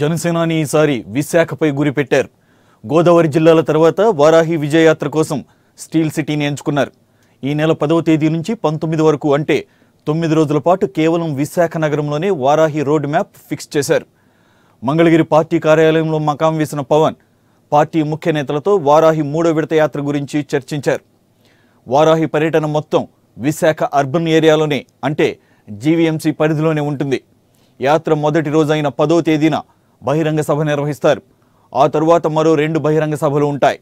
జనసేనాని ఈసారి విశాఖపై గురిపెట్టారు గోదావరి జిల్లాల తర్వాత వారాహి విజయయాత్ర కోసం స్టీల్ సిటీని ఎంచుకున్నారు ఈ నెల పదవ తేదీ నుంచి పంతొమ్మిది వరకు అంటే తొమ్మిది రోజుల పాటు కేవలం విశాఖ నగరంలోనే వారాహి రోడ్ మ్యాప్ ఫిక్స్ చేశారు మంగళగిరి పార్టీ కార్యాలయంలో మకాం వేసిన పవన్ పార్టీ ముఖ్య నేతలతో వారాహి మూడో విడత యాత్ర గురించి చర్చించారు వారాహి పర్యటన మొత్తం విశాఖ అర్బన్ ఏరియాలోనే అంటే జీవీఎంసీ పరిధిలోనే ఉంటుంది యాత్ర మొదటి రోజైన పదో తేదీన బహిరంగ సభ నిర్వహిస్తారు ఆ తరువాత మరో రెండు బహిరంగ సభలు ఉంటాయి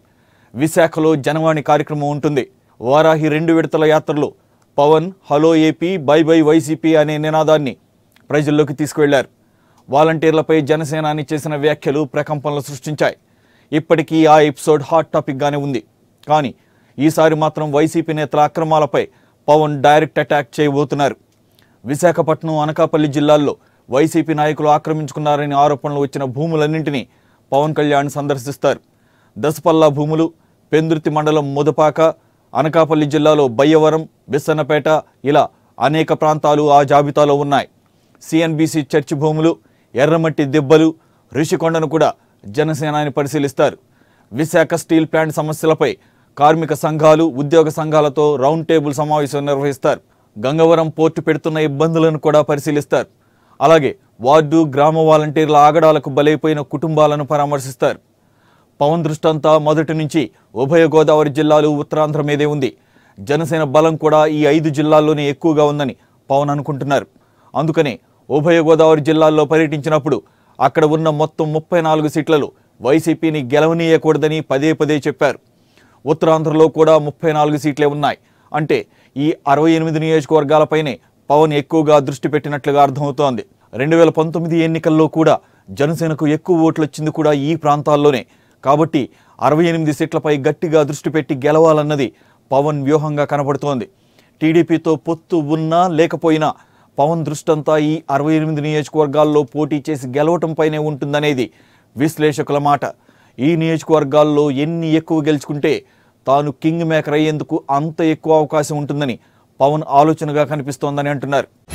విశాఖలో జనవాణి కార్యక్రమం ఉంటుంది వారాహి రెండు విడతల యాత్రలు Pawan hello AP bye bye YCP అనే నినాదాన్ని ప్రజల్లోకి తీసుకువెళ్లారు వాలంటీర్లపై జనసేనాని చేసిన వ్యాఖ్యలు ప్రకంపనలు సృష్టించాయి ఇప్పటికీ ఆ ఎపిసోడ్ హాట్ టాపిక్గానే ఉంది కానీ ఈసారి మాత్రం వైసీపీ నేతల అక్రమాలపై పవన్ డైరెక్ట్ అటాక్ చేయబోతున్నారు విశాఖపట్నం అనకాపల్లి జిల్లాల్లో వైసీపీ నాయకులు ఆక్రమించుకున్నారని ఆరోపణలు వచ్చిన భూములన్నింటినీ పవన్ కళ్యాణ్ సందర్శిస్తారు దసపల్లా భూములు పెందుర్తి మండలం ముదపాక అనకాపల్లి జిల్లాలో బయ్యవరం బిస్సన్నపేట ఇలా అనేక ప్రాంతాలు ఆ జాబితాలో ఉన్నాయి సిఎన్బిసి చర్చి భూములు ఎర్రమట్టి దిబ్బలు రిషికొండను కూడా జనసేనాని పరిశీలిస్తారు విశాఖ స్టీల్ ప్లాంట్ సమస్యలపై కార్మిక సంఘాలు ఉద్యోగ సంఘాలతో రౌండ్ టేబుల్ సమావేశం నిర్వహిస్తారు గంగవరం పోర్టు పెడుతున్న ఇబ్బందులను కూడా పరిశీలిస్తారు అలాగే వార్డు గ్రామ వాలంటీర్ల ఆగడాలకు బలైపోయిన కుటుంబాలను పరామర్శిస్తారు పవన్ దృష్టంతా మొదటి నుంచి ఉభయ గోదావరి జిల్లాలు ఉత్తరాంధ్ర మీదే ఉంది జనసేన బలం కూడా ఈ ఐదు జిల్లాల్లోనే ఎక్కువగా ఉందని పవన్ అనుకుంటున్నారు అందుకనే ఉభయ గోదావరి జిల్లాల్లో పర్యటించినప్పుడు అక్కడ ఉన్న మొత్తం ముప్పై నాలుగు సీట్లలో వైసీపీని గెలవనీయకూడదని పదే పదే చెప్పారు ఉత్తరాంధ్రలో కూడా ముప్పై నాలుగు సీట్లే ఉన్నాయి అంటే ఈ అరవై ఎనిమిది నియోజకవర్గాలపైనే పవన్ ఎక్కువగా దృష్టి పెట్టినట్లుగా అర్థమవుతోంది రెండు వేల పంతొమ్మిది ఎన్నికల్లో కూడా జనసేనకు ఎక్కువ ఓట్లు వచ్చింది కూడా ఈ ప్రాంతాల్లోనే కాబట్టి అరవై ఎనిమిది సీట్లపై గట్టిగా దృష్టి పెట్టి గెలవాలన్నది పవన్ వ్యూహంగా కనబడుతోంది టీడీపీతో పొత్తు ఉన్నా లేకపోయినా పవన్ దృష్టంతా ఈ అరవై ఎనిమిది నియోజకవర్గాల్లో పోటీ చేసి గెలవటంపైనే ఉంటుందనేది విశ్లేషకుల మాట ఈ నియోజకవర్గాల్లో ఎన్ని ఎక్కువ గెలుచుకుంటే తాను కింగ్ మేకర్ అయ్యేందుకు అంత ఎక్కువ అవకాశం ఉంటుందని పవన్ ఆలోచనగా కనిపిస్తోందని అంటున్నారు